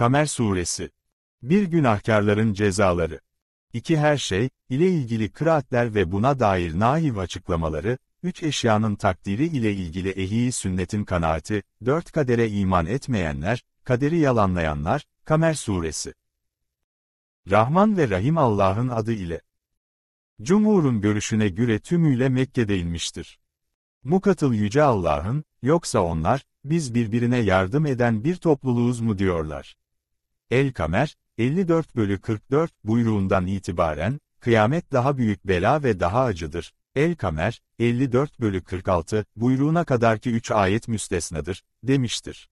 Kamer Suresi. Bir günahkarların cezaları. 2. Her şey, ile ilgili kıraatler ve buna dair nahiv açıklamaları, 3. Eşyanın takdiri ile ilgili ehli sünnetin kanaati, 4. Kadere iman etmeyenler, kaderi yalanlayanlar, Kamer Suresi. Rahman ve Rahim Allah'ın adı ile. Cumhur'un görüşüne göre tümüyle Mekke'de inmiştir. Mukatıl Yüce Allah'ın, yoksa onlar, biz birbirine yardım eden bir topluluğuz mu diyorlar. El-Kamer, 54 bölü 44 buyruğundan itibaren, kıyamet daha büyük bela ve daha acıdır. El-Kamer, 54 bölü 46 buyruğuna kadarki 3 ayet müstesnadır, demiştir.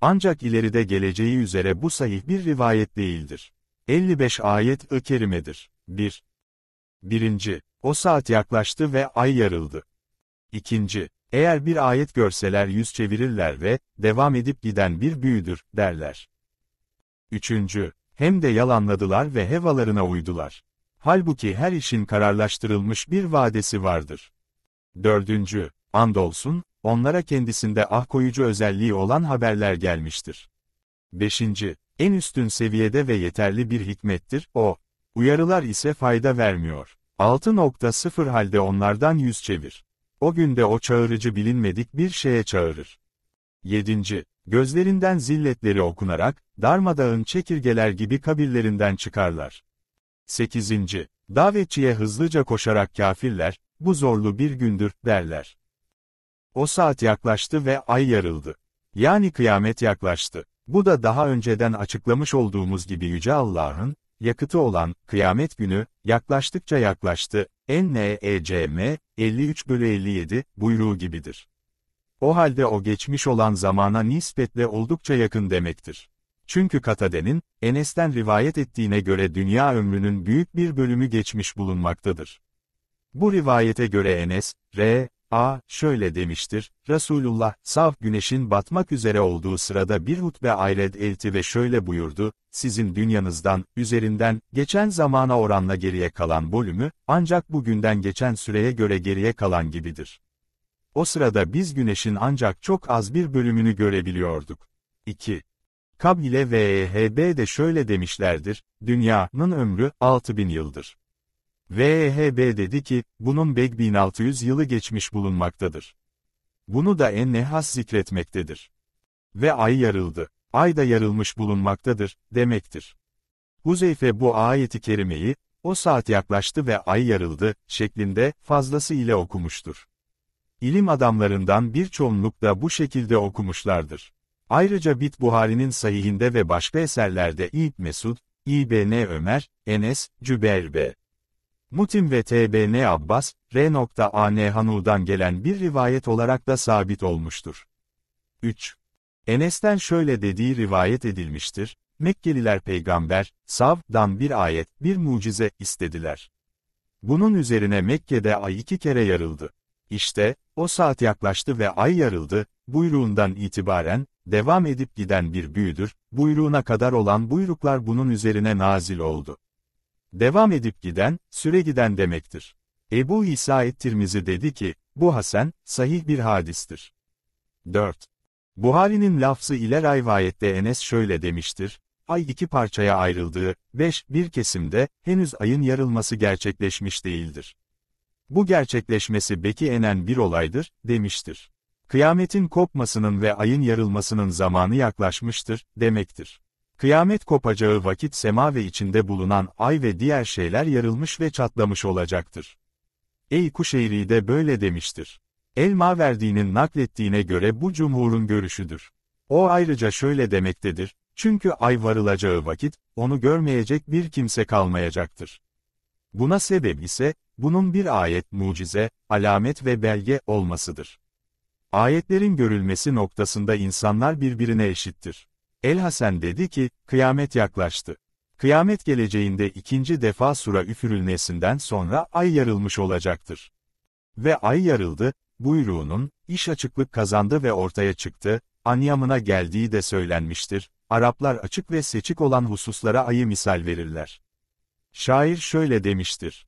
Ancak ileride geleceği üzere bu sahih bir rivayet değildir. 55 ayet-ı kerimedir. 1. Birinci, O saat yaklaştı ve ay yarıldı. İkinci, Eğer bir ayet görseler yüz çevirirler ve, devam edip giden bir büyüdür, derler. Üçüncü, hem de yalanladılar ve hevalarına uydular. Halbuki her işin kararlaştırılmış bir vadesi vardır. Dördüncü, andolsun, onlara kendisinde ah koyucu özelliği olan haberler gelmiştir. Beşinci, en üstün seviyede ve yeterli bir hikmettir, o. Uyarılar ise fayda vermiyor. 6.0 halde onlardan yüz çevir. O günde o çağırıcı bilinmedik bir şeye çağırır. 7. Gözlerinden zilletleri okunarak, darmadağın çekirgeler gibi kabirlerinden çıkarlar. 8. Davetçiye hızlıca koşarak kafirler, bu zorlu bir gündür, derler. O saat yaklaştı ve ay yarıldı. Yani kıyamet yaklaştı. Bu da daha önceden açıklamış olduğumuz gibi Yüce Allah'ın, yakıtı olan, kıyamet günü, yaklaştıkça yaklaştı, N E C M 53 bölü 57, buyruğu gibidir. O halde o geçmiş olan zamana nispetle oldukça yakın demektir. Çünkü Katade'nin, Enes'ten rivayet ettiğine göre dünya ömrünün büyük bir bölümü geçmiş bulunmaktadır. Bu rivayete göre Enes, R. A. şöyle demiştir, Resulullah, saf güneşin batmak üzere olduğu sırada bir hutbe ayred elti ve şöyle buyurdu, sizin dünyanızdan, üzerinden, geçen zamana oranla geriye kalan bölümü, ancak bugünden geçen süreye göre geriye kalan gibidir. O sırada biz güneşin ancak çok az bir bölümünü görebiliyorduk. 2. Kab ile VEHB de şöyle demişlerdir, dünyanın ömrü 6000 yıldır. VEHB dedi ki, bunun beg 1600 yılı geçmiş bulunmaktadır. Bunu da en nehas zikretmektedir. Ve ay yarıldı, ay da yarılmış bulunmaktadır, demektir. Huzeyfe bu ayeti kerimeyi, o saat yaklaştı ve ay yarıldı, şeklinde, fazlası ile okumuştur. İlim adamlarından bir çoğunluk da bu şekilde okumuşlardır. Ayrıca Bit Buhari'nin sahihinde ve başka eserlerde İb Mesud, İbn Ömer, Enes, Cübeyr B. Mutim ve TBN Abbas, R.A.N. Hanu'dan gelen bir rivayet olarak da sabit olmuştur. 3. Enes'ten şöyle dediği rivayet edilmiştir, Mekkeliler peygamber, Sav'dan bir ayet, bir mucize istediler. Bunun üzerine Mekke'de ay iki kere yarıldı. İşte, o saat yaklaştı ve ay yarıldı, buyruğundan itibaren, devam edip giden bir büyüdür, buyruğuna kadar olan buyruklar bunun üzerine nazil oldu. Devam edip giden, süre giden demektir. Ebu İsa Ettirmizi dedi ki, bu Hasan, sahih bir hadistir. 4. Buhari'nin lafzı ile rivayette Enes şöyle demiştir, ay iki parçaya ayrıldığı, 5, bir kesimde, henüz ayın yarılması gerçekleşmiş değildir. Bu gerçekleşmesi beklenen bir olaydır, demiştir. Kıyametin kopmasının ve ayın yarılmasının zamanı yaklaşmıştır, demektir. Kıyamet kopacağı vakit sema ve içinde bulunan ay ve diğer şeyler yarılmış ve çatlamış olacaktır. Ey Kuşeyri de böyle demiştir. Elma verdiğinin naklettiğine göre bu cumhurun görüşüdür. O ayrıca şöyle demektedir, çünkü ay varılacağı vakit, onu görmeyecek bir kimse kalmayacaktır. Buna sebep ise, bunun bir ayet mucize, alamet ve belge olmasıdır. Ayetlerin görülmesi noktasında insanlar birbirine eşittir. el Hasan dedi ki, kıyamet yaklaştı. Kıyamet geleceğinde ikinci defa sura üfürülmesinden sonra ay yarılmış olacaktır. Ve ay yarıldı, buyruğunun, iş açıklık kazandı ve ortaya çıktı, anyamına geldiği de söylenmiştir, Araplar açık ve seçik olan hususlara ayı misal verirler. Şair şöyle demiştir.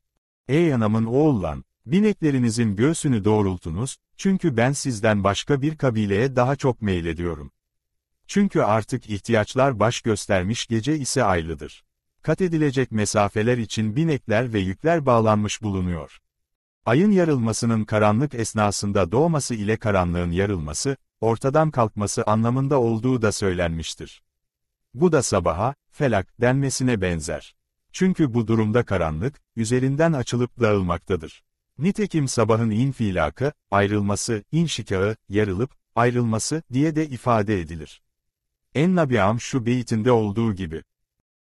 Ey anamın oğullan, bineklerinizin göğsünü doğrultunuz, çünkü ben sizden başka bir kabileye daha çok meylediyorum. Çünkü artık ihtiyaçlar baş göstermiş gece ise aylıdır. Kat edilecek mesafeler için binekler ve yükler bağlanmış bulunuyor. Ayın yarılmasının karanlık esnasında doğması ile karanlığın yarılması, ortadan kalkması anlamında olduğu da söylenmiştir. Bu da sabaha, felak denmesine benzer. Çünkü bu durumda karanlık, üzerinden açılıp dağılmaktadır. Nitekim sabahın infilakı, ayrılması, inşikağı, yarılıp, ayrılması diye de ifade edilir. En Ennabiam şu beytinde olduğu gibi.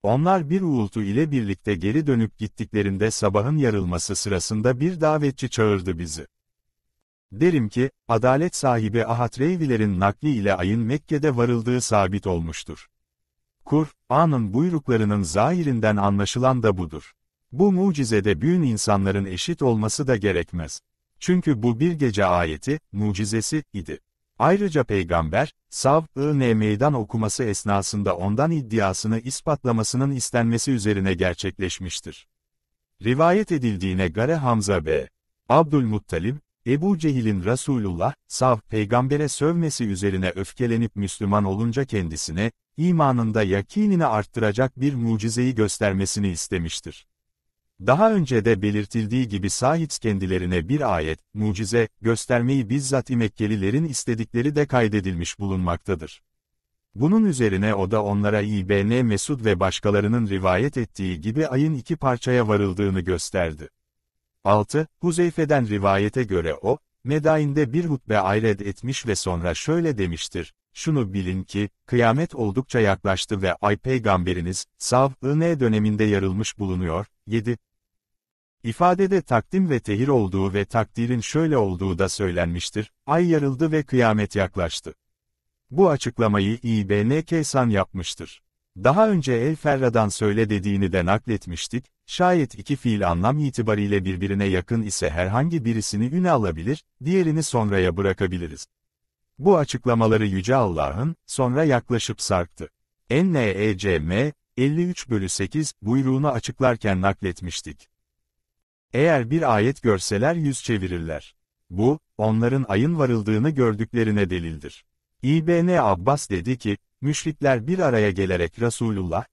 Onlar bir uğultu ile birlikte geri dönüp gittiklerinde sabahın yarılması sırasında bir davetçi çağırdı bizi. Derim ki, adalet sahibi Ahat Reyvilerin nakli ile ayın Mekke'de varıldığı sabit olmuştur. Kur'an'ın buyruklarının zahirinden anlaşılan da budur. Bu mucizede büyün insanların eşit olması da gerekmez. Çünkü bu bir gece ayeti, mucizesi, idi. Ayrıca peygamber, Sav'ı meydan okuması esnasında ondan iddiasını ispatlamasının istenmesi üzerine gerçekleşmiştir. Rivayet edildiğine göre Hamza B. Abdülmuttalib, Ebu Cehil'in Resulullah, Sav peygambere sövmesi üzerine öfkelenip Müslüman olunca kendisine, imanında yakinini arttıracak bir mucizeyi göstermesini istemiştir. Daha önce de belirtildiği gibi Sahit kendilerine bir ayet, mucize, göstermeyi bizzat İmekkelilerin istedikleri de kaydedilmiş bulunmaktadır. Bunun üzerine o da onlara İBN Mesud ve başkalarının rivayet ettiği gibi ayın iki parçaya varıldığını gösterdi. 6. Huzeyfe'den rivayete göre o, Medain'de bir hutbe ayred etmiş ve sonra şöyle demiştir, şunu bilin ki, kıyamet oldukça yaklaştı ve ay peygamberiniz, Sav-ı döneminde yarılmış bulunuyor, 7. İfadede takdim ve tehir olduğu ve takdirin şöyle olduğu da söylenmiştir, ay yarıldı ve kıyamet yaklaştı. Bu açıklamayı İBN San yapmıştır. Daha önce El Ferra'dan söyle dediğini de nakletmiştik, şayet iki fiil anlam itibariyle birbirine yakın ise herhangi birisini üne alabilir, diğerini sonraya bırakabiliriz. Bu açıklamaları Yüce Allah'ın, sonra yaklaşıp sarktı. NEECM, 53 bölü 8 buyruğunu açıklarken nakletmiştik. Eğer bir ayet görseler yüz çevirirler. Bu, onların ayın varıldığını gördüklerine delildir. İbn Abbas dedi ki, müşrikler bir araya gelerek Resulullah,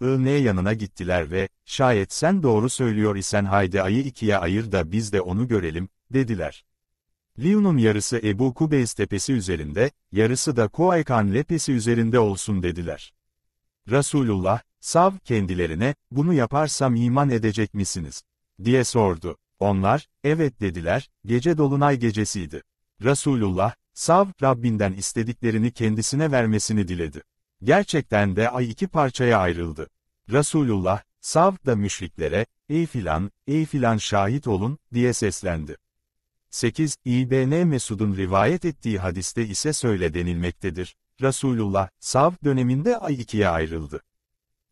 ne yanına gittiler ve, şayet sen doğru söylüyor isen haydi ayı ikiye ayır da biz de onu görelim, dediler. Liun'un yarısı Ebu Kubeys tepesi üzerinde, yarısı da Kuaykan lepesi üzerinde olsun dediler. Resulullah, Sav kendilerine, bunu yaparsam iman edecek misiniz? diye sordu. Onlar, evet dediler, gece dolunay gecesiydi. Resulullah, Sav, Rabbinden istediklerini kendisine vermesini diledi. Gerçekten de ay iki parçaya ayrıldı. Resulullah, Sav da müşriklere, ey filan, ey filan şahit olun, diye seslendi. 8. İbn Mesud'un rivayet ettiği hadiste ise söyle denilmektedir. Resulullah, Sav döneminde ay ikiye ayrıldı.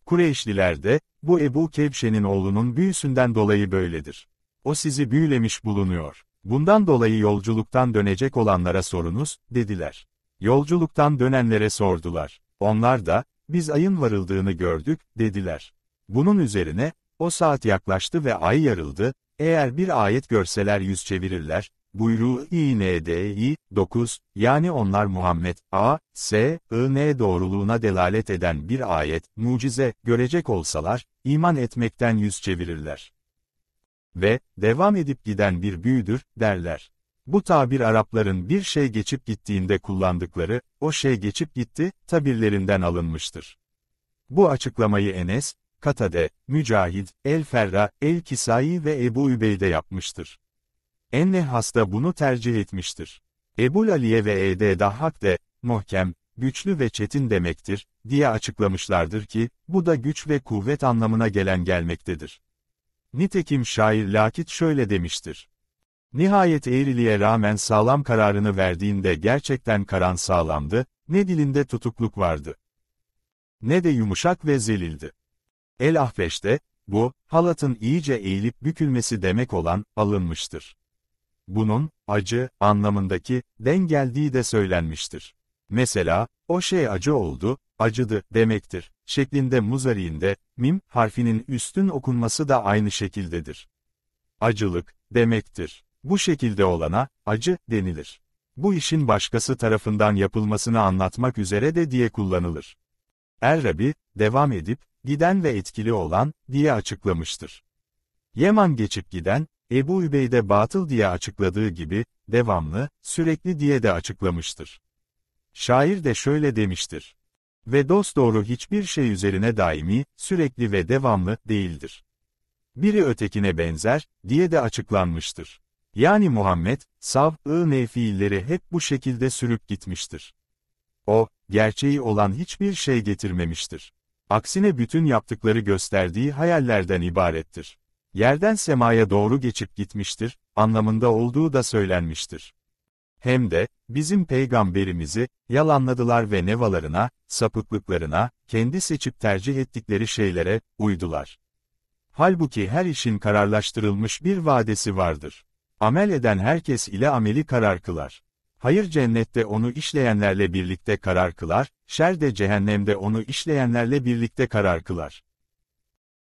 Kureyşliler de, bu Ebu Kevşe'nin oğlunun büyüsünden dolayı böyledir. O sizi büyülemiş bulunuyor. Bundan dolayı yolculuktan dönecek olanlara sorunuz, dediler. Yolculuktan dönenlere sordular. Onlar da, biz ayın varıldığını gördük, dediler. Bunun üzerine, o saat yaklaştı ve ay yarıldı, eğer bir ayet görseler yüz çevirirler, buyruğu İNDİ 9, yani onlar Muhammed A, S, I, N doğruluğuna delalet eden bir ayet, mucize, görecek olsalar, iman etmekten yüz çevirirler. Ve, devam edip giden bir büyüdür, derler. Bu tabir Arapların bir şey geçip gittiğinde kullandıkları, o şey geçip gitti, tabirlerinden alınmıştır. Bu açıklamayı Enes, Katade, Mücahid, El-Ferra, El-Kisai ve Ebu Übeyde yapmıştır. Enne hasta bunu tercih etmiştir. Ebul Aliye ve Ede Dahhak de, muhkem, güçlü ve çetin demektir, diye açıklamışlardır ki, bu da güç ve kuvvet anlamına gelen gelmektedir. Nitekim şair Lakit şöyle demiştir. Nihayet eğriliğe rağmen sağlam kararını verdiğinde gerçekten karan sağlamdı, ne dilinde tutukluk vardı, ne de yumuşak ve zelildi. El-Ahveş'te, bu, halatın iyice eğilip bükülmesi demek olan, alınmıştır. Bunun, acı, anlamındaki, den geldiği de söylenmiştir. Mesela, o şey acı oldu, acıdı, demektir, şeklinde muzariinde, mim, harfinin üstün okunması da aynı şekildedir. Acılık, demektir. Bu şekilde olana, acı, denilir. Bu işin başkası tarafından yapılmasını anlatmak üzere de diye kullanılır. Errabi, devam edip, giden ve etkili olan, diye açıklamıştır. Yeman geçip giden, Ebu Übeyde batıl diye açıkladığı gibi, devamlı, sürekli diye de açıklamıştır. Şair de şöyle demiştir. Ve dosdoğru hiçbir şey üzerine daimi, sürekli ve devamlı değildir. Biri ötekine benzer, diye de açıklanmıştır. Yani Muhammed, sav-ı nefiilleri hep bu şekilde sürüp gitmiştir. O, gerçeği olan hiçbir şey getirmemiştir. Aksine bütün yaptıkları gösterdiği hayallerden ibarettir. Yerden semaya doğru geçip gitmiştir, anlamında olduğu da söylenmiştir. Hem de, bizim peygamberimizi, yalanladılar ve nevalarına, sapıklıklarına, kendi seçip tercih ettikleri şeylere, uydular. Halbuki her işin kararlaştırılmış bir vadesi vardır. Amel eden herkes ile ameli karar kılar. Hayır cennette onu işleyenlerle birlikte karar kılar, şer de cehennemde onu işleyenlerle birlikte karar kılar.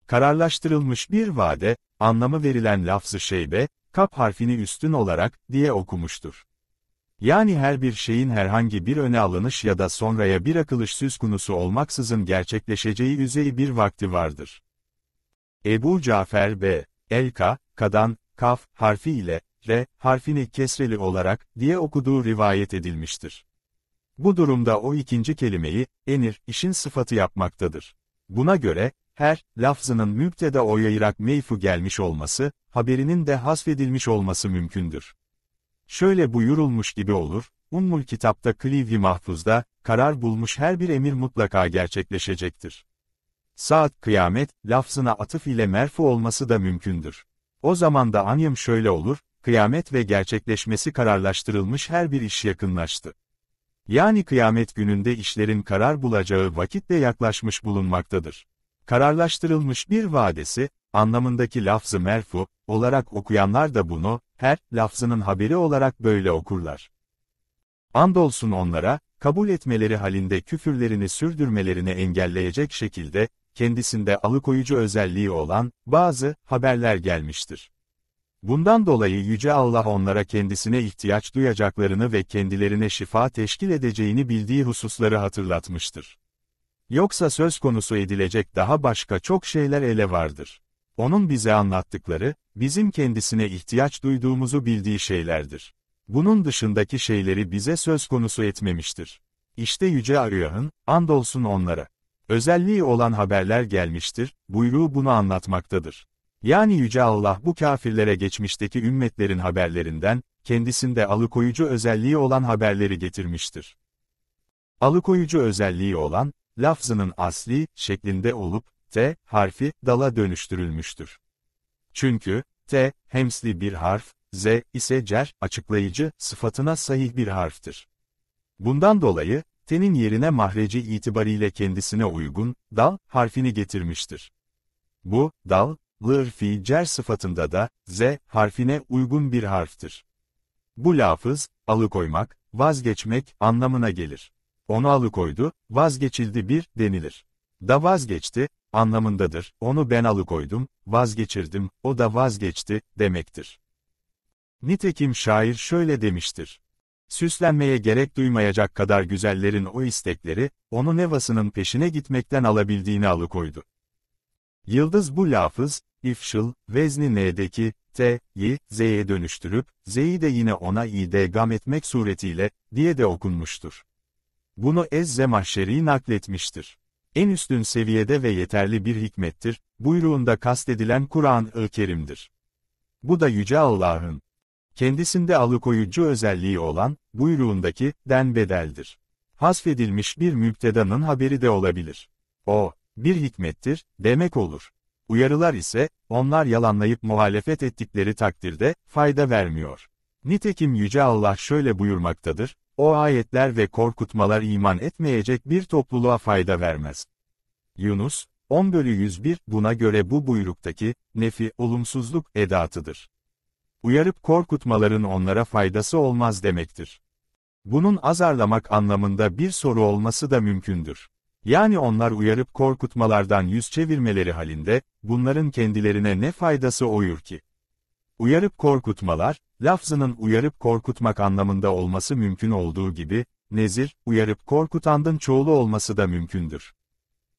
Kararlaştırılmış bir vade, anlamı verilen lafzı şeybe, kap harfini üstün olarak diye okumuştur. Yani her bir şeyin herhangi bir öne alınış ya da sonraya bir akılış söz konusu olmaksızın gerçekleşeceği üzeri bir vakti vardır. Ebu Cafer B. Elka, Kadan, Kaf harfi ile R harfini kesreli olarak diye okuduğu rivayet edilmiştir. Bu durumda o ikinci kelimeyi, enir, işin sıfatı yapmaktadır. Buna göre, her, lafzının mübteda o yayarak meyfu gelmiş olması, haberinin de hasfedilmiş olması mümkündür. Şöyle buyurulmuş gibi olur, Ummul kitapta Klivi mahfuzda, karar bulmuş her bir emir mutlaka gerçekleşecektir. Saat, kıyamet, lafzına atıf ile merfu olması da mümkündür. O zaman da anyım şöyle olur, kıyamet ve gerçekleşmesi kararlaştırılmış her bir iş yakınlaştı. Yani kıyamet gününde işlerin karar bulacağı vakitle yaklaşmış bulunmaktadır. Kararlaştırılmış bir vadesi, anlamındaki lafzı merfu, olarak okuyanlar da bunu, her, lafzının haberi olarak böyle okurlar. Andolsun onlara, kabul etmeleri halinde küfürlerini sürdürmelerini engelleyecek şekilde, kendisinde alıkoyucu özelliği olan, bazı, haberler gelmiştir. Bundan dolayı Yüce Allah onlara kendisine ihtiyaç duyacaklarını ve kendilerine şifa teşkil edeceğini bildiği hususları hatırlatmıştır. Yoksa söz konusu edilecek daha başka çok şeyler ele vardır. Onun bize anlattıkları, bizim kendisine ihtiyaç duyduğumuzu bildiği şeylerdir. Bunun dışındaki şeyleri bize söz konusu etmemiştir. İşte Yüce Arıyah'ın, andolsun onlara. Özelliği olan haberler gelmiştir, buyruğu bunu anlatmaktadır. Yani Yüce Allah bu kafirlere geçmişteki ümmetlerin haberlerinden, kendisinde alıkoyucu özelliği olan haberleri getirmiştir. Alıkoyucu özelliği olan, lafzının asli, şeklinde olup, t harfi, dala dönüştürülmüştür. Çünkü, t, hemsli bir harf, z ise cer, açıklayıcı, sıfatına sahih bir harftir. Bundan dolayı, t'nin yerine mahreci itibariyle kendisine uygun, dal, harfini getirmiştir. Bu, dal, gır fi sıfatında da, z harfine uygun bir harftir. Bu lafız, alıkoymak, vazgeçmek anlamına gelir. Onu alıkoydu, vazgeçildi bir denilir. Da vazgeçti, anlamındadır, onu ben alıkoydum, vazgeçirdim, o da vazgeçti, demektir. Nitekim şair şöyle demiştir. Süslenmeye gerek duymayacak kadar güzellerin o istekleri, onu nevasının peşine gitmekten alabildiğini alıkoydu. Yıldız bu lafız, ifşıl, vezni n'deki, t, y, z'ye dönüştürüp, z'yi de yine ona i'de gam etmek suretiyle, diye de okunmuştur. Bunu Ezze Mahşeri nakletmiştir. En üstün seviyede ve yeterli bir hikmettir, buyruğunda kastedilen Kur'an-ı Kerim'dir. Bu da Yüce Allah'ın, kendisinde alıkoyucu özelliği olan, buyruğundaki, den bedeldir. Hasfedilmiş bir müptedanın haberi de olabilir. O, bir hikmettir, demek olur. Uyarılar ise, onlar yalanlayıp muhalefet ettikleri takdirde, fayda vermiyor. Nitekim Yüce Allah şöyle buyurmaktadır, o ayetler ve korkutmalar iman etmeyecek bir topluluğa fayda vermez. Yunus, 10 bölü 101, buna göre bu buyruktaki, nefi, olumsuzluk, edatıdır. Uyarıp korkutmaların onlara faydası olmaz demektir. Bunun azarlamak anlamında bir soru olması da mümkündür. Yani onlar uyarıp korkutmalardan yüz çevirmeleri halinde, bunların kendilerine ne faydası oyur ki? Uyarıp korkutmalar, lafzının uyarıp korkutmak anlamında olması mümkün olduğu gibi, nezir, uyarıp korkutandın çoğulu olması da mümkündür.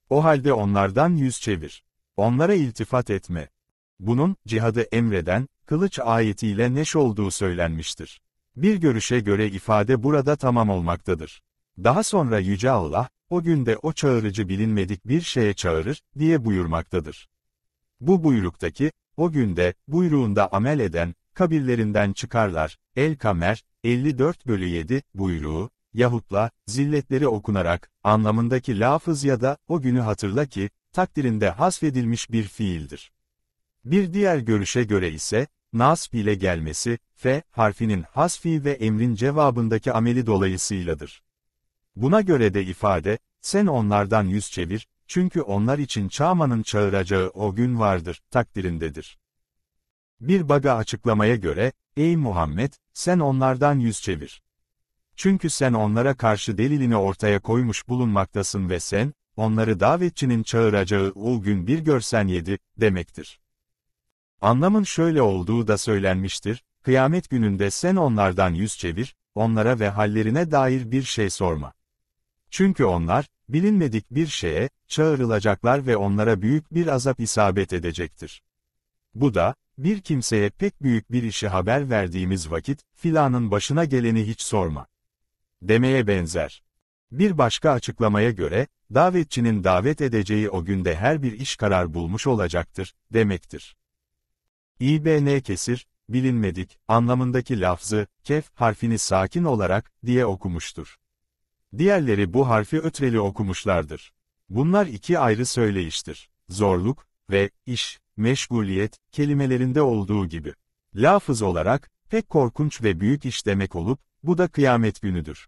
O halde onlardan yüz çevir. Onlara iltifat etme. Bunun, cihadı emreden, kılıç ayetiyle neş olduğu söylenmiştir. Bir görüşe göre ifade burada tamam olmaktadır. Daha sonra Yüce Allah, o günde o çağırıcı bilinmedik bir şeye çağırır, diye buyurmaktadır. Bu buyruktaki, o günde, buyruğunda amel eden, kabirlerinden çıkarlar, El-Kamer, 54 bölü 7, buyruğu, yahutla, zilletleri okunarak, anlamındaki lafız ya da, o günü hatırla ki, takdirinde hasfedilmiş bir fiildir. Bir diğer görüşe göre ise, nasb ile gelmesi, f harfinin hasfi ve emrin cevabındaki ameli dolayısıyladır. Buna göre de ifade, sen onlardan yüz çevir, çünkü onlar için Çağman'ın çağıracağı o gün vardır, takdirindedir. Bir baga açıklamaya göre, ey Muhammed, sen onlardan yüz çevir. Çünkü sen onlara karşı delilini ortaya koymuş bulunmaktasın ve sen, onları davetçinin çağıracağı ul gün bir görsen yedi, demektir. Anlamın şöyle olduğu da söylenmiştir, kıyamet gününde sen onlardan yüz çevir, onlara ve hallerine dair bir şey sorma. Çünkü onlar, bilinmedik bir şeye, çağrılacaklar ve onlara büyük bir azap isabet edecektir. Bu da, bir kimseye pek büyük bir işi haber verdiğimiz vakit, filanın başına geleni hiç sorma. Demeye benzer. Bir başka açıklamaya göre, davetçinin davet edeceği o günde her bir iş karar bulmuş olacaktır, demektir. İBN kesir, bilinmedik, anlamındaki lafzı, kef harfini sakin olarak, diye okumuştur diğerleri bu harfi ötreli okumuşlardır. Bunlar iki ayrı söyleyiştir. Zorluk ve iş, meşguliyet kelimelerinde olduğu gibi. Lafız olarak, pek korkunç ve büyük iş demek olup, bu da kıyamet günüdür.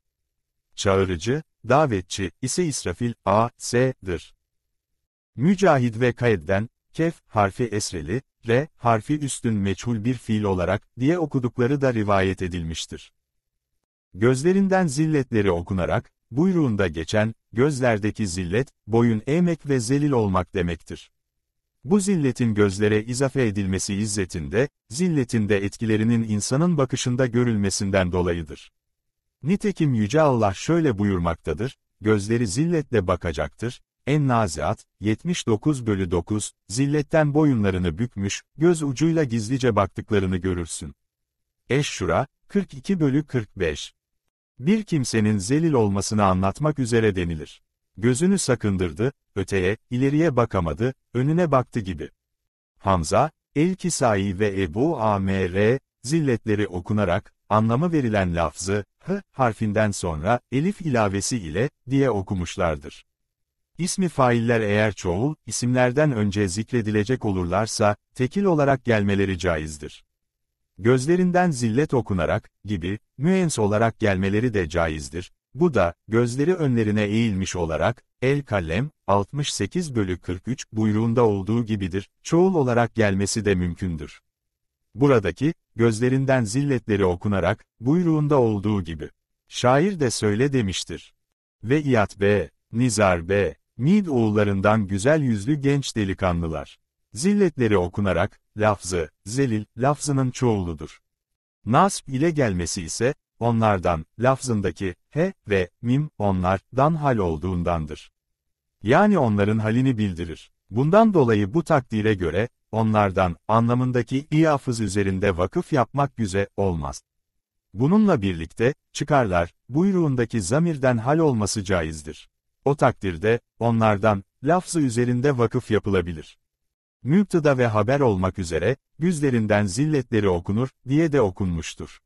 Çağırıcı, davetçi ise İsrafil, A, S'dir. Mücahid ve Kayed'den, kef harfi esreli, re harfi üstün meçhul bir fiil olarak diye okudukları da rivayet edilmiştir. Gözlerinden zilletleri okunarak, buyruğunda geçen, gözlerdeki zillet, boyun eğmek ve zelil olmak demektir. Bu zilletin gözlere izafe edilmesi izzetinde, zilletinde etkilerinin insanın bakışında görülmesinden dolayıdır. Nitekim Yüce Allah şöyle buyurmaktadır, gözleri zilletle bakacaktır, En-Naziat, 79 bölü 9, zilletten boyunlarını bükmüş, göz ucuyla gizlice baktıklarını görürsün. Eşşura, 42 bölü 45 bir kimsenin zelil olmasını anlatmak üzere denilir. Gözünü sakındırdı, öteye, ileriye bakamadı, önüne baktı gibi. Hamza, El-Kisai ve Ebu Amr, zilletleri okunarak, anlamı verilen lafzı, h harfinden sonra, elif ilavesi ile, diye okumuşlardır. İsmi failler eğer çoğul, isimlerden önce zikredilecek olurlarsa, tekil olarak gelmeleri caizdir. Gözlerinden zillet okunarak, gibi, müens olarak gelmeleri de caizdir. Bu da, gözleri önlerine eğilmiş olarak, el kalem, 68 bölü 43 buyruğunda olduğu gibidir, çoğul olarak gelmesi de mümkündür. Buradaki, gözlerinden zilletleri okunarak, buyruğunda olduğu gibi. Şair de söyle demiştir. Ve İyat B, Nizar B, Mid oğullarından güzel yüzlü genç delikanlılar. Zilletleri okunarak, lafzı, zelil, lafzının çoğuludur. Nasb ile gelmesi ise, onlardan, lafzındaki, he ve mim, onlardan hal olduğundandır. Yani onların halini bildirir. Bundan dolayı bu takdire göre, onlardan, anlamındaki iafız üzerinde vakıf yapmak güze olmaz. Bununla birlikte, çıkarlar, buyruğundaki zamirden hal olması caizdir. O takdirde, onlardan, lafzı üzerinde vakıf yapılabilir. Mülktıda ve haber olmak üzere, güzlerinden zilletleri okunur, diye de okunmuştur.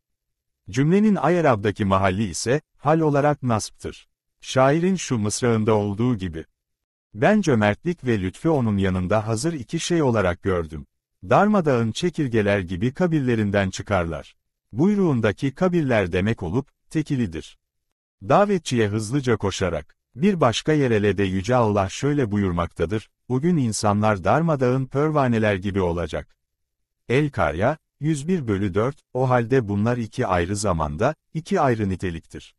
Cümlenin Ayarab'daki mahalli ise, hal olarak nasıptır. Şairin şu mısrağında olduğu gibi. Ben cömertlik ve lütfü onun yanında hazır iki şey olarak gördüm. Darmadağın çekirgeler gibi kabirlerinden çıkarlar. Buyruğundaki kabirler demek olup, tekilidir. Davetçiye hızlıca koşarak, bir başka yerele de Yüce Allah şöyle buyurmaktadır, bugün insanlar darmadağın pörvaneler gibi olacak. El-Karya, 101 bölü 4, o halde bunlar iki ayrı zamanda, iki ayrı niteliktir.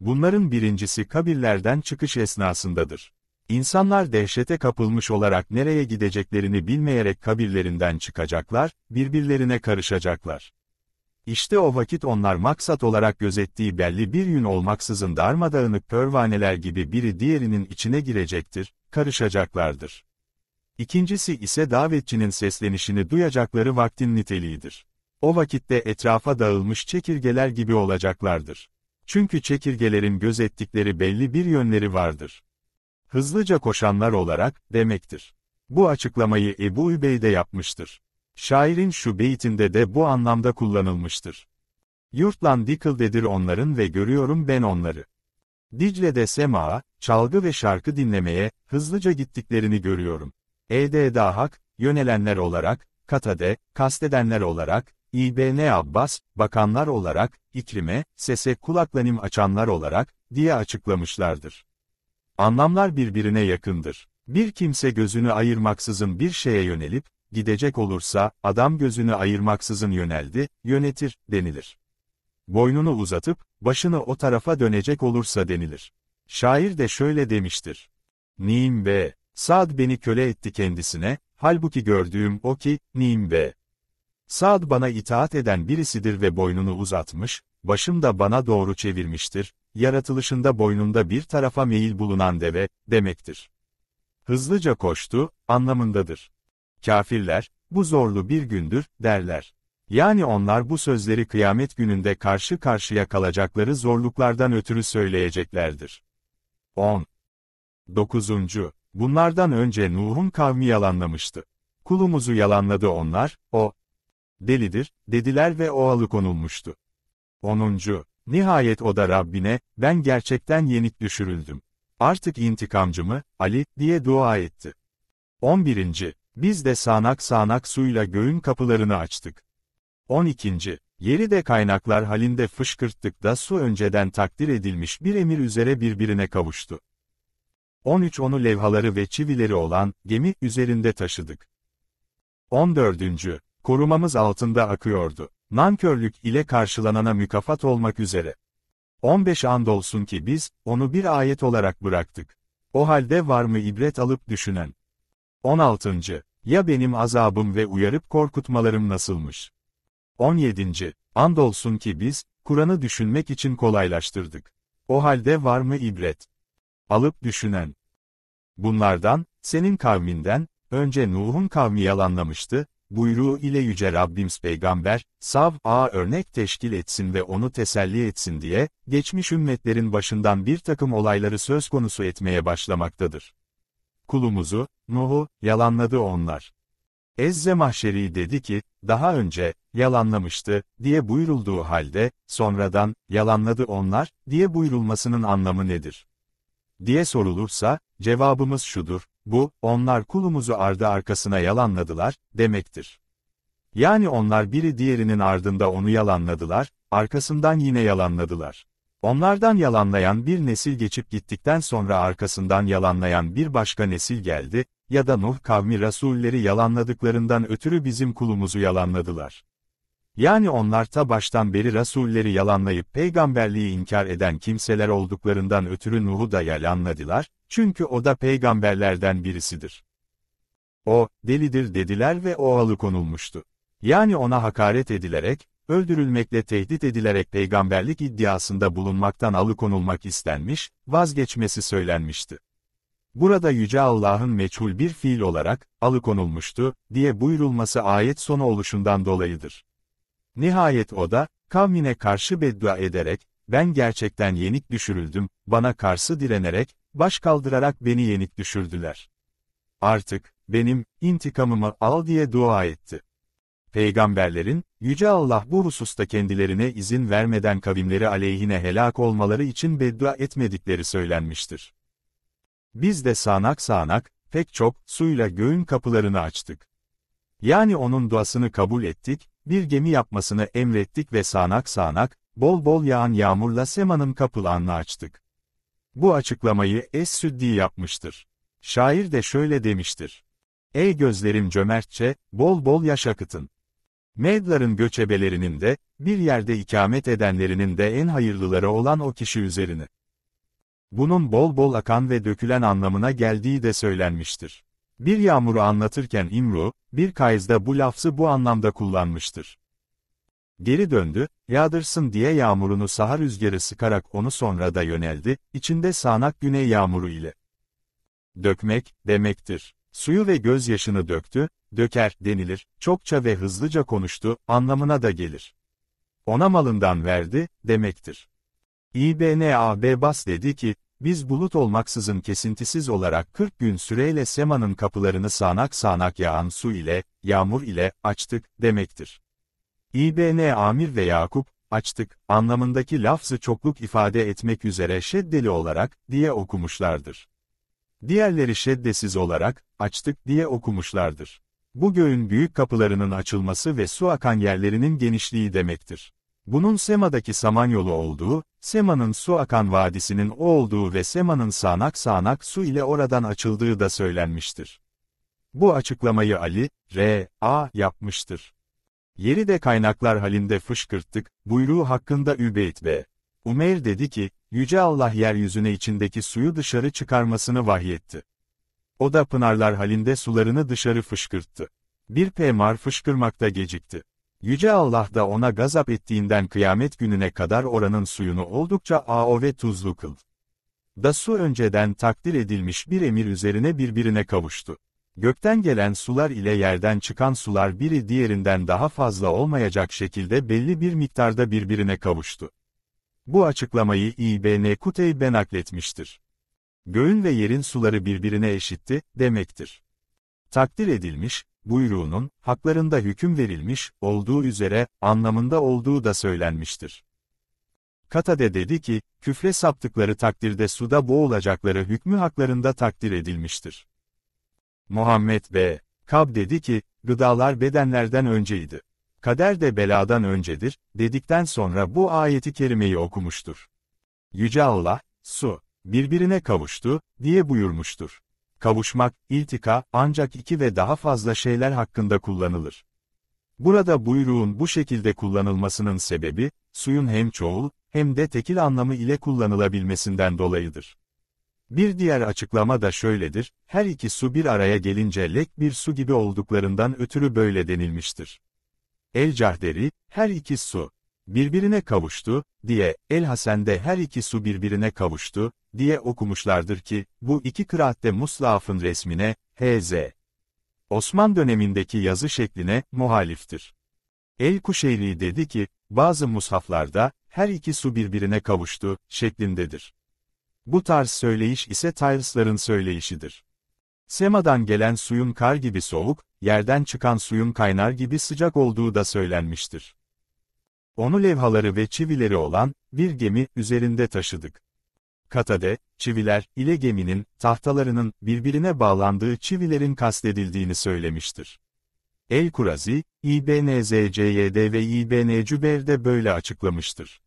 Bunların birincisi kabirlerden çıkış esnasındadır. İnsanlar dehşete kapılmış olarak nereye gideceklerini bilmeyerek kabirlerinden çıkacaklar, birbirlerine karışacaklar. İşte o vakit onlar maksat olarak gözettiği belli bir yün olmaksızın darmadağınık pörvaneler gibi biri diğerinin içine girecektir, karışacaklardır. İkincisi ise davetçinin seslenişini duyacakları vaktin niteliğidir. O vakitte etrafa dağılmış çekirgeler gibi olacaklardır. Çünkü çekirgelerin gözettikleri belli bir yönleri vardır. Hızlıca koşanlar olarak, demektir. Bu açıklamayı Ebu de yapmıştır. Şairin şu beytinde de bu anlamda kullanılmıştır. Yurtlan dikildedir onların ve görüyorum ben onları. Dicle'de sema'a, çalgı ve şarkı dinlemeye, hızlıca gittiklerini görüyorum. E'de dahak, yönelenler olarak, katade, kastedenler olarak, İBN Abbas, bakanlar olarak, ikrime, sese kulaklanım açanlar olarak, diye açıklamışlardır. Anlamlar birbirine yakındır. Bir kimse gözünü ayırmaksızın bir şeye yönelip, gidecek olursa, adam gözünü ayırmaksızın yöneldi, yönetir, denilir. Boynunu uzatıp, başını o tarafa dönecek olursa denilir. Şair de şöyle demiştir. Niim be, Saad beni köle etti kendisine, halbuki gördüğüm o ki, niim be. Saad bana itaat eden birisidir ve boynunu uzatmış, başım da bana doğru çevirmiştir, yaratılışında boynunda bir tarafa meyil bulunan deve, demektir. Hızlıca koştu, anlamındadır. Kafirler, bu zorlu bir gündür, derler. Yani onlar bu sözleri kıyamet gününde karşı karşıya kalacakları zorluklardan ötürü söyleyeceklerdir. 10. 9. Bunlardan önce Nuh'un kavmi yalanlamıştı. Kulumuzu yalanladı onlar, o, delidir, dediler ve o alıkonulmuştu. 10. Nihayet o da Rabbine, ben gerçekten yenik düşürüldüm. Artık intikamcımı, Ali, diye dua etti. 11. Biz de sağanak sağanak suyla göğün kapılarını açtık. 12. Yeri de kaynaklar halinde fışkırttık da su önceden takdir edilmiş bir emir üzere birbirine kavuştu. 13 onu levhaları ve çivileri olan gemi üzerinde taşıdık. 14. Korumamız altında akıyordu. Nankörlük ile karşılanana mükafat olmak üzere. 15 andolsun ki biz onu bir ayet olarak bıraktık. O halde var mı ibret alıp düşünen? 16. Ya benim azabım ve uyarıp korkutmalarım nasılmış? 17. Andolsun ki biz, Kur'an'ı düşünmek için kolaylaştırdık. O halde var mı ibret? Alıp düşünen. Bunlardan, senin kavminden, önce Nuh'un kavmi yalanlamıştı, buyruğu ile Yüce Rabbimiz Peygamber, sav a örnek teşkil etsin ve onu teselli etsin diye, geçmiş ümmetlerin başından bir takım olayları söz konusu etmeye başlamaktadır kulumuzu, Nuh'u, yalanladı onlar. Ezze Mahşeri dedi ki, daha önce, yalanlamıştı, diye buyurulduğu halde, sonradan, yalanladı onlar, diye buyurulmasının anlamı nedir? Diye sorulursa, cevabımız şudur, bu, onlar kulumuzu ardı arkasına yalanladılar, demektir. Yani onlar biri diğerinin ardında onu yalanladılar, arkasından yine yalanladılar. Onlardan yalanlayan bir nesil geçip gittikten sonra arkasından yalanlayan bir başka nesil geldi, ya da Nuh kavmi rasulleri yalanladıklarından ötürü bizim kulumuzu yalanladılar. Yani onlar ta baştan beri rasulleri yalanlayıp peygamberliği inkar eden kimseler olduklarından ötürü Nuh'u da yalanladılar, çünkü o da peygamberlerden birisidir. O, delidir dediler ve o alıkonulmuştu. Yani ona hakaret edilerek, öldürülmekle tehdit edilerek peygamberlik iddiasında bulunmaktan alıkonulmak istenmiş, vazgeçmesi söylenmişti. Burada Yüce Allah'ın meçhul bir fiil olarak, alıkonulmuştu, diye buyurulması ayet sonu oluşundan dolayıdır. Nihayet o da, kavmine karşı beddua ederek, ben gerçekten yenik düşürüldüm, bana karşı direnerek, baş kaldırarak beni yenik düşürdüler. Artık, benim, intikamımı al diye dua etti. Peygamberlerin, Yüce Allah bu hususta kendilerine izin vermeden kavimleri aleyhine helak olmaları için beddua etmedikleri söylenmiştir. Biz de sağanak sağanak, pek çok, suyla göğün kapılarını açtık. Yani onun duasını kabul ettik, bir gemi yapmasını emrettik ve sağanak sağanak, bol bol yağan yağmurla semanın kapılarını açtık. Bu açıklamayı Es-Süddi yapmıştır. Şair de şöyle demiştir. Ey gözlerim cömertçe, bol bol yaş akıtın. Mevların göçebelerinin de, bir yerde ikamet edenlerinin de en hayırlıları olan o kişi üzerine. Bunun bol bol akan ve dökülen anlamına geldiği de söylenmiştir. Bir yağmuru anlatırken İmru, bir kayızda bu lafzı bu anlamda kullanmıştır. Geri döndü, yağdırsın diye yağmurunu sahar rüzgarı sıkarak onu sonra da yöneldi, içinde sağanak güney yağmuru ile. Dökmek, demektir. Suyu ve gözyaşını döktü, döker denilir, çokça ve hızlıca konuştu, anlamına da gelir. Ona malından verdi, demektir. İBNAB Bas dedi ki, biz bulut olmaksızın kesintisiz olarak 40 gün süreyle semanın kapılarını sağanak sağanak yağan su ile, yağmur ile açtık demektir. İbn Amir ve Yakup, açtık anlamındaki lafzı çokluk ifade etmek üzere şeddeli olarak diye okumuşlardır. Diğerleri şeddesiz olarak açtık diye okumuşlardır. Bu göğün büyük kapılarının açılması ve su akan yerlerinin genişliği demektir. Bunun Sema'daki Samanyolu olduğu, Sema'nın su akan vadisinin o olduğu ve Sema'nın sağanak sağanak su ile oradan açıldığı da söylenmiştir. Bu açıklamayı Ali, R. A. yapmıştır. Yeri de kaynaklar halinde fışkırttık, buyruğu hakkında Übeyt ve Umer dedi ki, Yüce Allah yeryüzüne içindeki suyu dışarı çıkarmasını vahyetti. O da pınarlar halinde sularını dışarı fışkırttı. Bir pemar fışkırmakta gecikti. Yüce Allah da ona gazap ettiğinden kıyamet gününe kadar oranın suyunu oldukça ağo ve tuzlu kıl. Da su önceden takdir edilmiş bir emir üzerine birbirine kavuştu. Gökten gelen sular ile yerden çıkan sular biri diğerinden daha fazla olmayacak şekilde belli bir miktarda birbirine kavuştu. Bu açıklamayı İBN Kuteyben nakletmiştir göğün ve yerin suları birbirine eşitti, demektir. Takdir edilmiş, buyruğunun, haklarında hüküm verilmiş, olduğu üzere, anlamında olduğu da söylenmiştir. Katade dedi ki, küfre saptıkları takdirde suda boğulacakları hükmü haklarında takdir edilmiştir. Muhammed B. Kab dedi ki, gıdalar bedenlerden önceydi. Kader de beladan öncedir, dedikten sonra bu ayeti kerimeyi okumuştur. Yüce Allah, su birbirine kavuştu, diye buyurmuştur. Kavuşmak, iltika, ancak iki ve daha fazla şeyler hakkında kullanılır. Burada buyruğun bu şekilde kullanılmasının sebebi, suyun hem çoğul, hem de tekil anlamı ile kullanılabilmesinden dolayıdır. Bir diğer açıklama da şöyledir, her iki su bir araya gelince lek bir su gibi olduklarından ötürü böyle denilmiştir. El Cahderi, her iki su, birbirine kavuştu, diye, El Hasen'de her iki su birbirine kavuştu, diye okumuşlardır ki, bu iki kıraatte Muslaf'ın resmine, H.Z. Osman dönemindeki yazı şekline, muhaliftir. El Kuşeyri dedi ki, bazı mushaflarda, her iki su birbirine kavuştu, şeklindedir. Bu tarz söyleyiş ise Tyles'ların söyleyişidir. Sema'dan gelen suyun kar gibi soğuk, yerden çıkan suyun kaynar gibi sıcak olduğu da söylenmiştir. Onu levhaları ve çivileri olan, bir gemi, üzerinde taşıdık. Katade, çiviler, ile geminin, tahtalarının, birbirine bağlandığı çivilerin kastedildiğini söylemiştir. El Kurazi, İBNZCYD ve İBN de böyle açıklamıştır.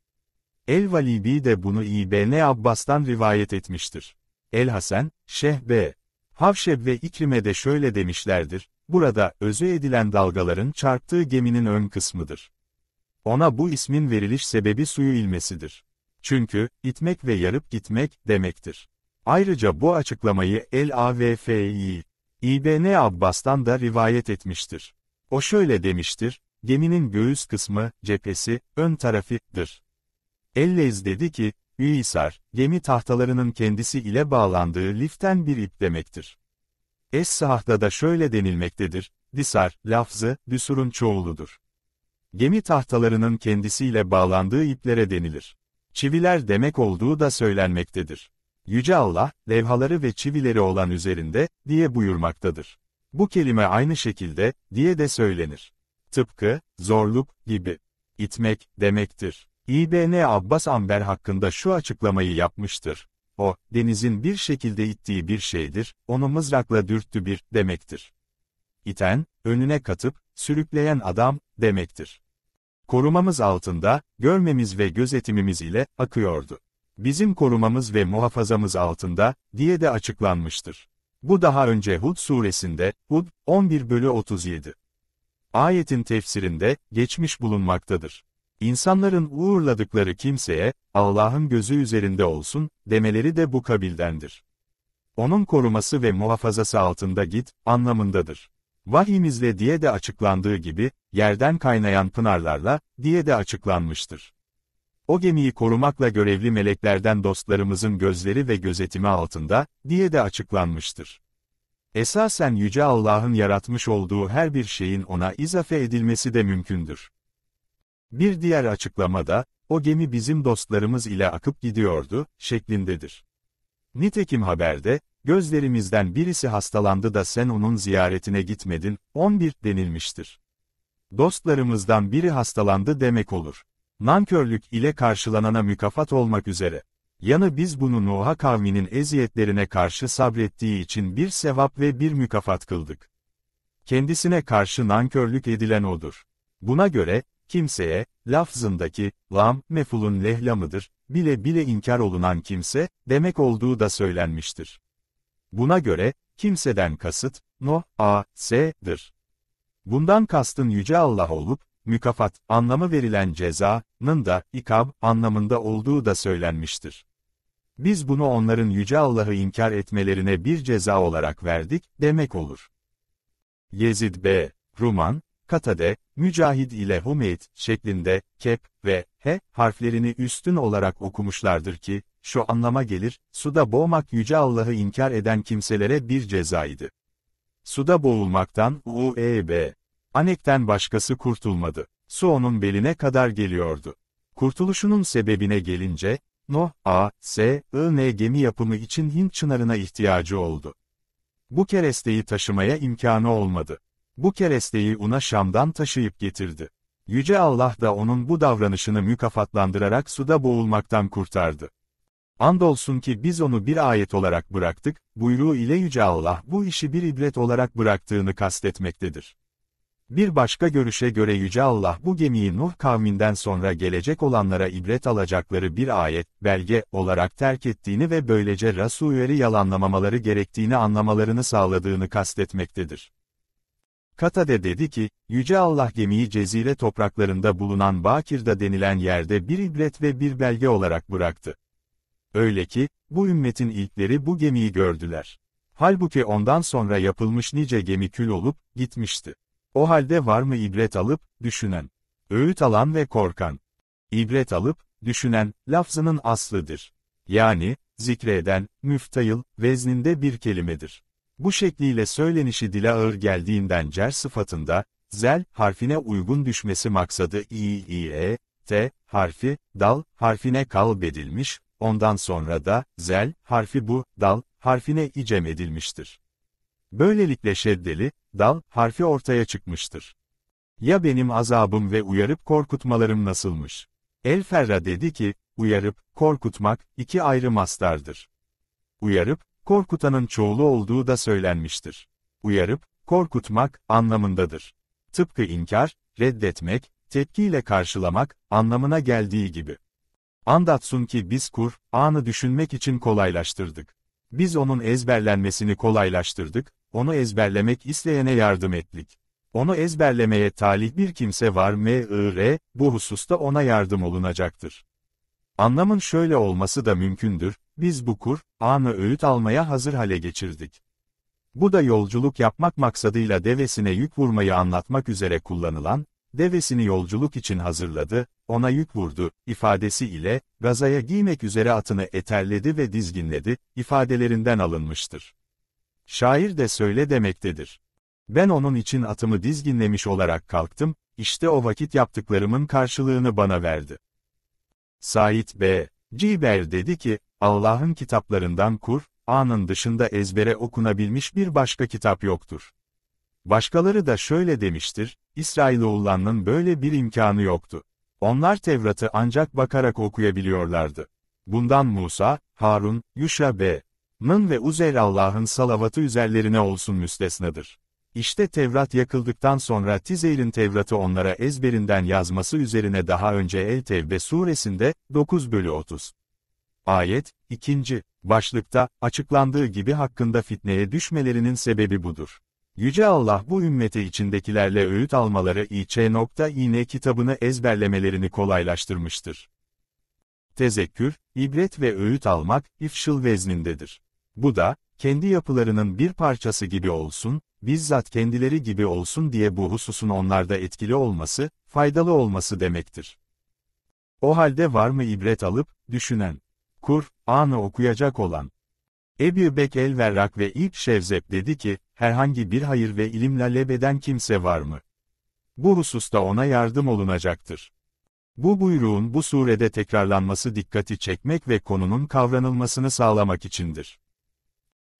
El Valibi de bunu İBN Abbas'tan rivayet etmiştir. El Hasan, Şeyh B. Havşeb ve İkrim'e de şöyle demişlerdir, burada, özü edilen dalgaların çarptığı geminin ön kısmıdır. Ona bu ismin veriliş sebebi suyu ilmesidir. Çünkü, itmek ve yarıp gitmek, demektir. Ayrıca bu açıklamayı El-Avfi, İbn Abbas'tan da rivayet etmiştir. O şöyle demiştir, geminin göğüs kısmı, cephesi, ön tarafıdır. Ellez dedi ki, Üysar, gemi tahtalarının kendisi ile bağlandığı liften bir ip demektir. Es-Sah'da da şöyle denilmektedir, Disar, lafzı, düsurun çoğuludur gemi tahtalarının kendisiyle bağlandığı iplere denilir. Çiviler demek olduğu da söylenmektedir. Yüce Allah, levhaları ve çivileri olan üzerinde, diye buyurmaktadır. Bu kelime aynı şekilde, diye de söylenir. Tıpkı, zorluk, gibi. itmek demektir. İBN Abbas Amber hakkında şu açıklamayı yapmıştır. O, denizin bir şekilde ittiği bir şeydir, onu mızrakla dürttü bir, demektir. İten, önüne katıp, sürükleyen adam, demektir korumamız altında, görmemiz ve gözetimimiz ile, akıyordu. Bizim korumamız ve muhafazamız altında, diye de açıklanmıştır. Bu daha önce Hud suresinde, Hud, 11 bölü 37. Ayetin tefsirinde, geçmiş bulunmaktadır. İnsanların uğurladıkları kimseye, Allah'ın gözü üzerinde olsun, demeleri de bu kabildendir. Onun koruması ve muhafazası altında git, anlamındadır. Vahimizle diye de açıklandığı gibi, yerden kaynayan pınarlarla, diye de açıklanmıştır. O gemiyi korumakla görevli meleklerden dostlarımızın gözleri ve gözetimi altında, diye de açıklanmıştır. Esasen Yüce Allah'ın yaratmış olduğu her bir şeyin ona izafe edilmesi de mümkündür. Bir diğer açıklamada o gemi bizim dostlarımız ile akıp gidiyordu, şeklindedir. Nitekim haberde, gözlerimizden birisi hastalandı da sen onun ziyaretine gitmedin, 11 denilmiştir. Dostlarımızdan biri hastalandı demek olur. Nankörlük ile karşılanana mükafat olmak üzere. Yanı biz bunu Nuh'a kavminin eziyetlerine karşı sabrettiği için bir sevap ve bir mükafat kıldık. Kendisine karşı nankörlük edilen odur. Buna göre, kimseye, lafzındaki, lam, mefulun lehlamıdır, bile bile inkar olunan kimse, demek olduğu da söylenmiştir. Buna göre, kimseden kasıt, no, a, s'dir. Bundan kastın Yüce Allah olup, mükafat, anlamı verilen ceza'nın da, ikab, anlamında olduğu da söylenmiştir. Biz bunu onların Yüce Allah'ı inkar etmelerine bir ceza olarak verdik, demek olur. Yezid B. Ruman, Katade, Mücahid ile Humeyt şeklinde, kep ve he harflerini üstün olarak okumuşlardır ki, şu anlama gelir, suda boğmak Yüce Allah'ı inkar eden kimselere bir cezaydı. Suda boğulmaktan, U.E.B. Anek'ten başkası kurtulmadı. Su onun beline kadar geliyordu. Kurtuluşunun sebebine gelince, Noh, A, S, I, N gemi yapımı için Hint çınarına ihtiyacı oldu. Bu keresteyi taşımaya imkanı olmadı. Bu keresteyi una Şam'dan taşıyıp getirdi. Yüce Allah da onun bu davranışını mükafatlandırarak suda boğulmaktan kurtardı. Andolsun ki biz onu bir ayet olarak bıraktık, buyruğu ile Yüce Allah bu işi bir ibret olarak bıraktığını kastetmektedir. Bir başka görüşe göre Yüce Allah bu gemiyi Nuh kavminden sonra gelecek olanlara ibret alacakları bir ayet, belge olarak terk ettiğini ve böylece Rasulü'leri yalanlamamaları gerektiğini anlamalarını sağladığını kastetmektedir. Katade dedi ki, Yüce Allah gemiyi cezire topraklarında bulunan Bakir'da denilen yerde bir ibret ve bir belge olarak bıraktı. Öyle ki, bu ümmetin ilkleri bu gemiyi gördüler. Halbuki ondan sonra yapılmış nice gemi kül olup, gitmişti. O halde var mı ibret alıp, düşünen, öğüt alan ve korkan? İbret alıp, düşünen, lafzının aslıdır. Yani, zikreden, müftayıl, vezninde bir kelimedir. Bu şekliyle söylenişi dile ağır geldiğinden cer sıfatında, zel harfine uygun düşmesi maksadı i, i, e, t harfi, dal harfine kalbedilmiş, ondan sonra da, zel, harfi bu, dal, harfine icem edilmiştir. Böylelikle şeddeli, dal, harfi ortaya çıkmıştır. Ya benim azabım ve uyarıp korkutmalarım nasılmış? El-Ferra dedi ki, uyarıp, korkutmak, iki ayrı mastardır. Uyarıp, korkutanın çoğulu olduğu da söylenmiştir. Uyarıp, korkutmak, anlamındadır. Tıpkı inkar, reddetmek, tepkiyle karşılamak, anlamına geldiği gibi. Andatsun ki biz Kur, anı düşünmek için kolaylaştırdık. Biz onun ezberlenmesini kolaylaştırdık, onu ezberlemek isteyene yardım ettik. Onu ezberlemeye talih bir kimse var mı? R, bu hususta ona yardım olunacaktır. Anlamın şöyle olması da mümkündür, biz bu kur, anı öğüt almaya hazır hale geçirdik. Bu da yolculuk yapmak maksadıyla devesine yük vurmayı anlatmak üzere kullanılan, devesini yolculuk için hazırladı, ona yük vurdu, ifadesi ile, Gaza'ya giymek üzere atını eterledi ve dizginledi, ifadelerinden alınmıştır. Şair de söyle demektedir. Ben onun için atımı dizginlemiş olarak kalktım, işte o vakit yaptıklarımın karşılığını bana verdi. Sait B. Ciber dedi ki, Allah'ın kitaplarından Kur, anın dışında ezbere okunabilmiş bir başka kitap yoktur. Başkaları da şöyle demiştir, İsrailoğullarının böyle bir imkanı yoktu. Onlar Tevrat'ı ancak bakarak okuyabiliyorlardı. Bundan Musa, Harun, Yuşa B. Nın ve Uzer Allah'ın salavatı üzerlerine olsun müstesnadır. İşte Tevrat yakıldıktan sonra Tizer'in Tevrat'ı onlara ezberinden yazması üzerine daha önce El Tevbe suresinde 9 bölü 30. Ayet, 2. başlıkta, açıklandığı gibi hakkında fitneye düşmelerinin sebebi budur. Yüce Allah bu ümmeti içindekilerle öğüt almaları İÇ.İN kitabını ezberlemelerini kolaylaştırmıştır. Tezekkür, ibret ve öğüt almak, ifşıl veznindedir. Bu da, kendi yapılarının bir parçası gibi olsun, bizzat kendileri gibi olsun diye bu hususun onlarda etkili olması, faydalı olması demektir. O halde var mı ibret alıp, düşünen, Kur'an'ı okuyacak olan? Ebu Bekel el-Verrak ve İb Şevzep dedi ki, herhangi bir hayır ve ilimle lebeden kimse var mı? Bu hususta ona yardım olunacaktır. Bu buyruğun bu surede tekrarlanması dikkati çekmek ve konunun kavranılmasını sağlamak içindir.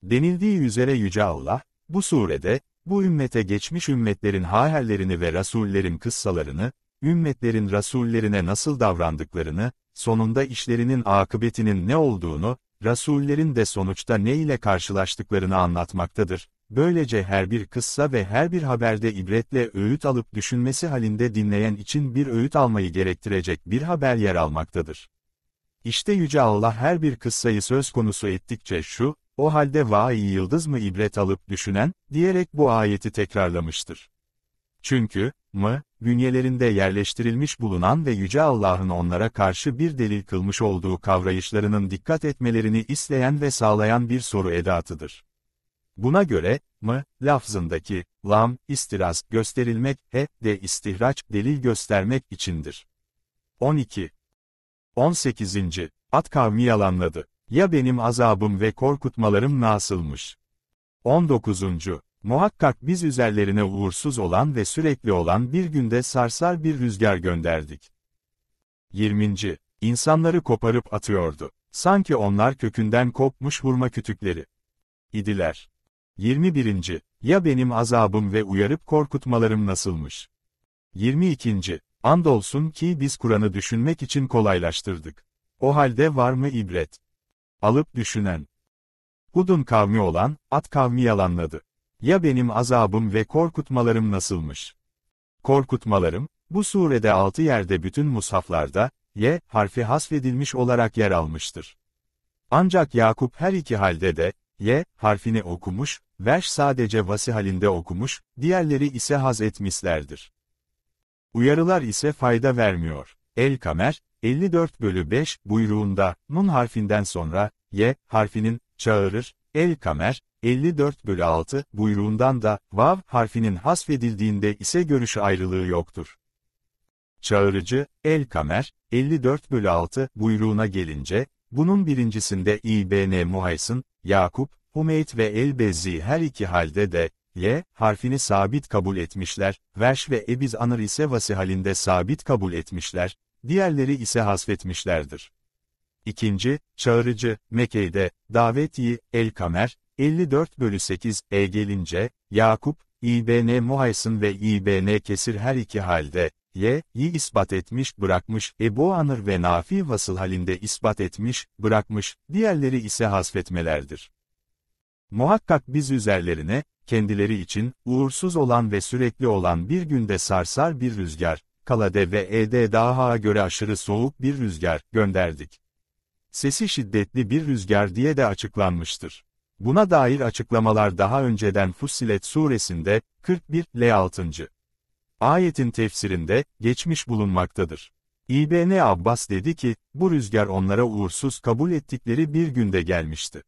Denildiği üzere Yüce Allah, bu surede, bu ümmete geçmiş ümmetlerin haherlerini ve rasullerin kıssalarını, ümmetlerin rasullerine nasıl davrandıklarını, sonunda işlerinin akıbetinin ne olduğunu, rasullerin de sonuçta ne ile karşılaştıklarını anlatmaktadır. Böylece her bir kıssa ve her bir haberde ibretle öğüt alıp düşünmesi halinde dinleyen için bir öğüt almayı gerektirecek bir haber yer almaktadır. İşte Yüce Allah her bir kıssayı söz konusu ettikçe şu, o halde vay yıldız mı ibret alıp düşünen, diyerek bu ayeti tekrarlamıştır. Çünkü, mı, bünyelerinde yerleştirilmiş bulunan ve Yüce Allah'ın onlara karşı bir delil kılmış olduğu kavrayışlarının dikkat etmelerini isteyen ve sağlayan bir soru edatıdır. Buna göre, mı, lafzındaki, lam, istiraz, gösterilmek, he, de istihraç, delil göstermek içindir. 12. 18. At kavmi yalanladı. Ya benim azabım ve korkutmalarım nasılmış? 19. Muhakkak biz üzerlerine uğursuz olan ve sürekli olan bir günde sarsar bir rüzgar gönderdik. 20. İnsanları koparıp atıyordu. Sanki onlar kökünden kopmuş hurma kütükleri İdiler. 21. Ya benim azabım ve uyarıp korkutmalarım nasılmış? 22. Andolsun ki biz Kur'an'ı düşünmek için kolaylaştırdık. O halde var mı ibret? Alıp düşünen. Hud'un kavmi olan, at kavmi yalanladı. Ya benim azabım ve korkutmalarım nasılmış? Korkutmalarım, bu surede altı yerde bütün mushaflarda, ye harfi hasfedilmiş olarak yer almıştır. Ancak Yakup her iki halde de, Y harfini okumuş, verş sadece vasi halinde okumuş, diğerleri ise haz etmişlerdir. Uyarılar ise fayda vermiyor. El Kamer, 54 bölü 5 buyruğunda, nun harfinden sonra, y harfinin, çağırır, el kamer, 54 bölü 6 buyruğundan da, vav harfinin hasfedildiğinde ise görüş ayrılığı yoktur. Çağırıcı, el kamer, 54 bölü 6 buyruğuna gelince, bunun birincisinde İBN Muhaysın, Yakup, Humeyt ve Elbezzi her iki halde de, Y harfini sabit kabul etmişler, Verş ve Ebiz Anır ise vasi sabit kabul etmişler, diğerleri ise hasfetmişlerdir. İkinci, çağırıcı, Mekke'de, davetiyi, El-Kamer, 54 bölü 8, E gelince, Yakup, İbn Muhaysın ve İbn Kesir her iki halde, y, yi ispat etmiş bırakmış, Ebu Anır ve Nafi vasıl halinde ispat etmiş, bırakmış, diğerleri ise hasfetmelerdir. Muhakkak biz üzerlerine, kendileri için, uğursuz olan ve sürekli olan bir günde sarsar bir rüzgar, Kalade ve E'de daha göre aşırı soğuk bir rüzgar gönderdik. Sesi şiddetli bir rüzgar diye de açıklanmıştır. Buna dair açıklamalar daha önceden Fussilet suresinde 41 L 6 ayetin tefsirinde, geçmiş bulunmaktadır. İbn Abbas dedi ki, bu rüzgar onlara uğursuz kabul ettikleri bir günde gelmişti.